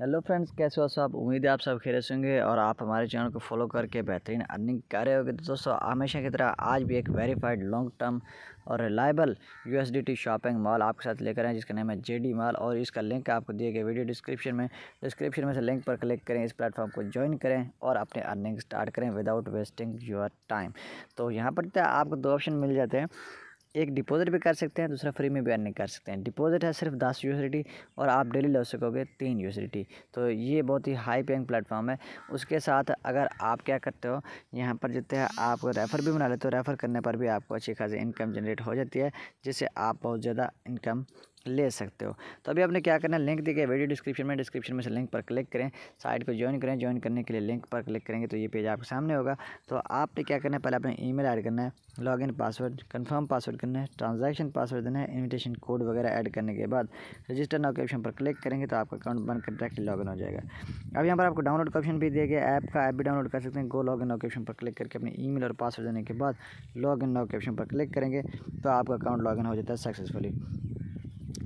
hello friends कैसे हो सब उम्मीद है आप सब खेरे होंगे और आप हमारे चैनल को फॉलो करके बेहतरीन अर्निंग कर रहे होगे तो दोस्तों हमेशा की तरह आज भी एक वेरीफाइड लॉन्ग टर्म और रिलायबल यूएसडीटी शॉपिंग मॉल आपके साथ लेकर आए जिसका नाम है जेडी मॉल और इसका लिंक आपको दिए गए वीडियो डिस्क्रिप्शन में डिस्क्रिप्शन में से लिंक पर क्लिक करें इस प्लेटफॉर्म को ज्वाइन करें और अपने अर्निंग स्टार्ट करें विदाउट वेस्टिंग योर टाइम तो यहाँ पर आपको दो ऑप्शन मिल जाते हैं एक डिपॉजिट भी कर सकते हैं दूसरा फ्री में भी अर्निंग कर सकते हैं डिपॉजिट है सिर्फ दस यूसरिटी और आप डेली ले सकोगे तीन यूसरिटी तो ये बहुत ही हाई पेइंग प्लेटफॉर्म है उसके साथ अगर आप क्या करते हो यहाँ पर जितने आप रेफ़र भी बना लेते हो रेफ़र करने पर भी आपको अच्छी खासी इनकम जनरेट हो जाती है जिससे आप बहुत ज़्यादा इनकम ले सकते हो तो अभी आपने क्या करना है लिंक दिखे वीडियो डिस्क्रिप्शन में डिस्क्रिप्शन में से लिंक पर क्लिक करें साइट को ज्वाइन करें ज्वाइन करने के लिए लिंक पर क्लिक करेंगे तो ये पेज आपके सामने होगा तो आपने क्या करना है पहले आपने ईमेल ऐड करना है लॉगिन पासवर्ड कंफर्म पासवर्ड करना है ट्रांजैक्शन पासवर्ड देना है इन्विटेशन कोड वगैरह ऐड करने के बाद रजिस्टर नाउ के ऑप्शन पर क्लिक करेंगे तो आपका अकाउंट बनकर डायरेक्ट लॉगिन हो जाएगा अब यहाँ पर आपको डाउनलोड का ऑप्शन भी दिया गया ऐप का ऐप भी डाउनलोड कर सकते हैं गो लॉगिन नाउ के ऑप्शन पर क्लिक करके अपने ईमेल और पासवर्ड देने के बाद लॉगिन नाउ के ऑप्शन पर क्लिक करेंगे तो आपका अकाउंट लॉगिन हो जाता है सक्सेसफुली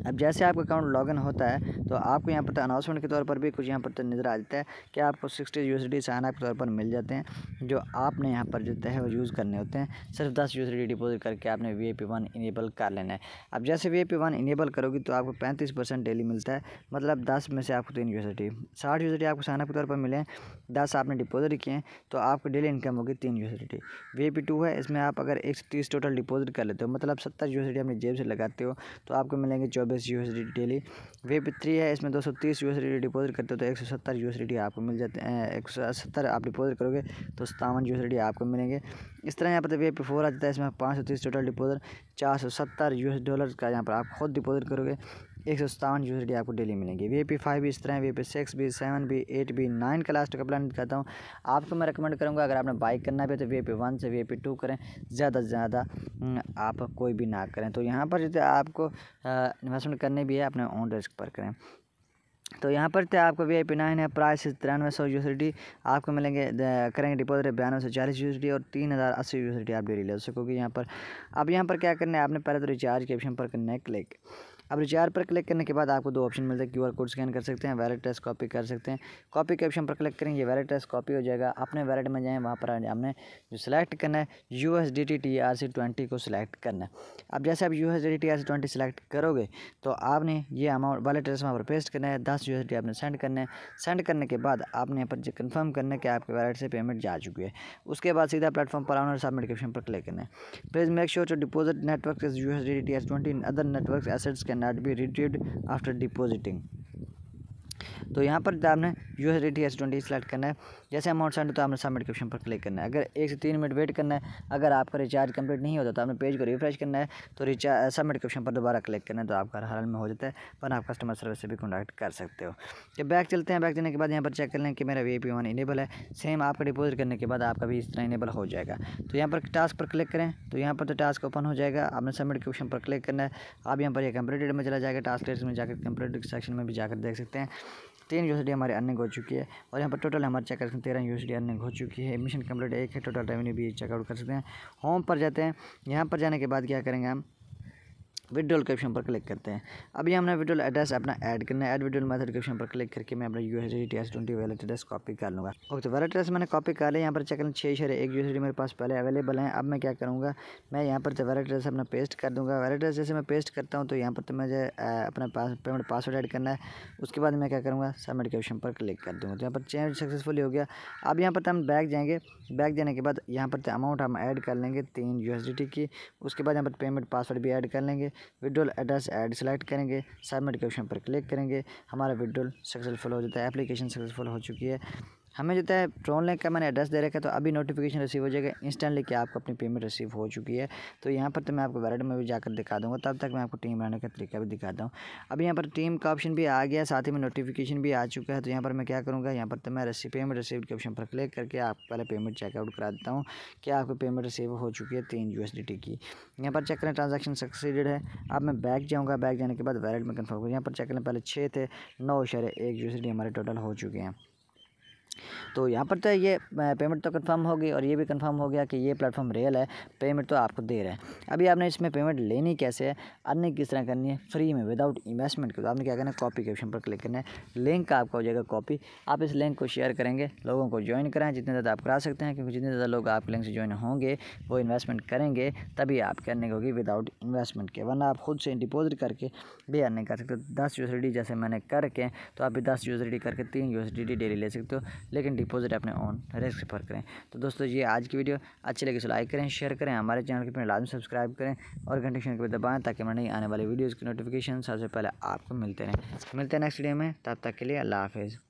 अब जैसे आपका अकाउंट लॉगिन होता है तो आपको यहाँ पर अनाउंसमेंट तो के तौर पर भी कुछ यहाँ पर नज़र आ जाता है कि आपको sixty U C sign up के तौर पर मिल जाते हैं जो आपने यहाँ पर जो है वो यूज़ करने होते हैं सिर्फ दस यू डिपॉजिट करके आपने वी पी वन इनेबल कर लेना है अब जैसे वी पी वन इनेबल करोगी तो आपको पैंतीस परसेंट डेली मिलता है मतलब दस में से आपको तीन यू सी साठ यू आपको साइन अप के तौर पर मिले दस आपने डिपोजिट किए हैं तो आपको डेली इनकम होगी तीन यू वी पी टू है इसमें आप अगर एक सौ तीस टोटल डिपोजिट कर लेते हो मतलब सत्तर यू सी अपनी जेब से लगाते हो तो आपको मिलेंगे चौबीस छब्बीस यू डेली वेब थ्री है इसमें दो सौ तीस यू डिपॉजिट करते हो तो एक सौ सत्तर यू आपको मिल जाते हैं एक सौ सत्तर आप डिपॉजिट करोगे तो सतावन यू आपको मिलेंगे इस तरह यहाँ पर वेब तो फोर आ जाता है इसमें पाँच सौ तीस टोटल डिपॉजिट चार सौ सत्तर यू डॉलर का यहाँ पर आप खुद डिपॉजिट करोगे एक सौ सतावन यूज़र आपको डेली मिलेंगे वी पी फाइव भी इस तरह वी पी सिक्स भी सेवन भी एट भी नाइन का लास्ट का प्लान दिखाता हूँ आपको मैं रिकमेंड करूँगा अगर आपने बाइक करना भी तो वी पी वन से वी पी टू करें ज़्यादा से ज़्यादा आप कोई भी ना करें तो यहाँ पर जो आपको इन्वेस्टमेंट करने भी है अपने ऑन रिस्क पर करें तो यहाँ पर थे आपको वी आई पी नाइन है प्राइस तिरानवे सौ यू आपको मिलेंगे करेंगे डिपोजिट बयानवे सौ चालीस यू और तीन हज़ार अस्सी यू आप डेली ले सकोगे यहाँ पर अब यहाँ पर क्या करना है आपने पहले तो रिचार्ज के ऑप्शन पर करना है क्लिक अब रिचार्ज पर क्लिक करने के बाद आपको दो ऑप्शन मिलते हैं क्यू कोड स्कैन कर सकते हैं वैलेट टेस्ट कॉपी कर सकते हैं कॉपी के ऑप्शन पर क्लिक करेंगे वैलेट टेस्ट कॉपी हो जाएगा अपने वैलेट में जाएँ वहाँ पर हमने जो सिलेक्ट करना है U S D T T R C twenty को सिलेक्ट करना है अब जैसे आप U S D T R C twenty select करोगे तो आपने ये अमाउंट वैलेट टेस्ट वहाँ पर पेस्ट करना है दस यू एस डी आपने सेंड करना है सेंड करने के बाद आपने यहाँ पर कन्फर्म करना है कि आपके वैलेट से पेमेंट जा चुकी है उसके बाद सीधा प्लेटफॉर्म पर आना और सबमिट के ऑप्शन पर क्लिक करना है please make sure to deposit network U S D T R twenty in other network assets can cannot be retrieved after depositing तो यहाँ पर आपने U S D T S twenty select करना है जैसे अमाउंट सेंड होता है आपने सबमिट के ऑप्शन पर क्लिक करना है अगर एक से तीन मिनट वेट करना है अगर आपका रिचार्ज कंप्लीट नहीं होता तो आपने पेज को रिफ्रेश करना है तो रिचार्ज सबमिट के ऑप्शन पर दोबारा क्लिक करना है तो आपका हर हाल में हो जाता है पर आप कस्टमर सर्विस से भी कॉन्टैक्ट कर सकते हो जब तो बैक चलते हैं बैक देने के बाद यहाँ पर चेक कर लें कि मेरा वी पी वन इनेबल है सेम आपका डिपोजिट करने के बाद आपका भी इस तरह इनेबल हो जाएगा तो यहाँ पर टास्क पर क्लिक करें तो यहाँ पर तो टास्क ओपन हो जाएगा आपने सबमिट के ऑप्शन पर क्लिक करना है आप यहाँ पर यह कंप्लीटेड में चला जाएगा टास्क लिस्ट में जाकर कंप्लीटेड सेक्शन में भी जाकर देख सकते हैं तीन जो हमारी अर्निंग हो चुकी है और यहाँ पर टोटल हमारे चेक कर थाउजेंड तेरह यू अर्निंग हो चुकी है एडमिशन कम्प्लीट एक है टोटल रेवेन्यू भी चेकआउट कर सकते हैं होम पर जाते हैं यहाँ पर जाने के बाद क्या करेंगे हम विड्रोल के ऑप्शन पर क्लिक करते हैं अभी हमने विड्रोल एड्रेस अपना ऐड करना है एड विड्रोल मेथड के ऑप्शन पर क्लिक करके मैं अपना U S D T S twenty wallet address copy कर लूँगा ओके तो वैलेट एड्रेस मैंने कॉपी कर लिया यहाँ पर चेक करें छः शेयर एक यू एस डी मेरे पास पहले अवेलेबल है अब मैं क्या करूँगा मैं यहाँ पर तो वैलेट एड्रेस अपना पेस्ट कर दूँगा वैलेट एड्रेस जैसे मैं पेस्ट करता हूँ तो यहाँ पर तो मुझे अपना पास पेमेंट पासवर्ड एड करना है उसके बाद मैं क्या करूँगा सबमिट के ऑप्शन पर क्लिक कर दूँगा तो यहाँ पर चेंज सक्सेसफुली हो गया अब यहाँ पर तो हम बैग जाएंगे बैग जाने के बाद यहाँ पर तो अमाउंट हम ऐड कर लेंगे तीन यू की उसके बाद यहाँ पर पेमेंट पासवर्ड भी ऐड कर लेंगे विड्रोल एड्रेस एड सेलेक्ट करेंगे सबमिट के ऑप्शन पर क्लिक करेंगे हमारा विड्रोल सक्सेसफुल हो जाता है एप्लीकेशन सक्सेसफुल हो चुकी है हमें जो है ट्रोल लेक का मैंने एड्रेस दे रखा है तो अभी नोटिफिकेशन रिसीव हो जाएगा इंस्टेंटली कि आपको अपनी पेमेंट रिसीव हो चुकी है तो यहाँ पर तो मैं आपको वैलेट में भी जाकर दिखा दूँगा तब तक मैं आपको टीम बनाने का तरीका भी दिखाता हूँ अभी यहाँ पर टीम का ऑप्शन भी आ गया साथ ही में नोटिफिकेशन भी आ चुका है तो यहाँ पर मैं क्या करूँगा यहाँ पर तो मैं रसी पेमेंट रिसीव के ऑप्शन पर क्लिक करके आप पहले पेमेंट चेकआउट करा देता हूँ कि आपको पेमेंट रिसीव हो चुकी है तीन यू की यहाँ पर चेक करें ट्रांजेक्शन सक्सीडेड है अब मैं बैक जाऊँगा बैक जाने के बाद वैलेट में कन्फर्म करूँ यहाँ पर चेक करें पहले छः थे नौ इशारे एक यू हमारे टोटल हो चुके हैं तो यहाँ पर तो ये पेमेंट तो कन्फर्म हो गई और ये भी कन्फर्म हो गया कि ये प्लेटफॉर्म रियल है पेमेंट तो आपको दे रहा है अभी आपने इसमें पेमेंट लेनी कैसे है अर्निंग किस तरह करनी है फ्री में विदाउट इन्वेस्टमेंट के तो आपने क्या करना है कॉपी के ऑप्शन पर क्लिक करना है लिंक का आपका हो जाएगा कॉपी आप इस लिंक को शेयर करेंगे लोगों को ज्वाइन कराएं जितने ज़्यादा आप करा सकते हैं क्योंकि जितने ज़्यादा लोग आपके लिंक से ज्वाइन होंगे वो इन्वेस्टमेंट करेंगे तभी आप करने होगी विदाउट इन्वेस्टमेंट के वरना आप खुद से डिपोजिट करके भी अर्निंग कर सकते हो दस यूएसडी जैसे मैंने करके तो आप भी दस यूएसडी करके तीन यूएसडी डेली ले सकते हो लेकिन डिपॉजिट अपने ऑन रिस्क पर करें तो दोस्तों ये आज की वीडियो अच्छी लगी तो लाइक करें शेयर करें हमारे चैनल के अपने लाजम सब्सक्राइब करें और घंटे के पर दबाएँ ताकि हमारे आने वाले वीडियोज़ की नोटिफिकेशन सबसे पहले आपको मिलते रहें मिलते हैं नेक्स्ट वीडियो में तब तक के लिए अल्लाह हाफिज़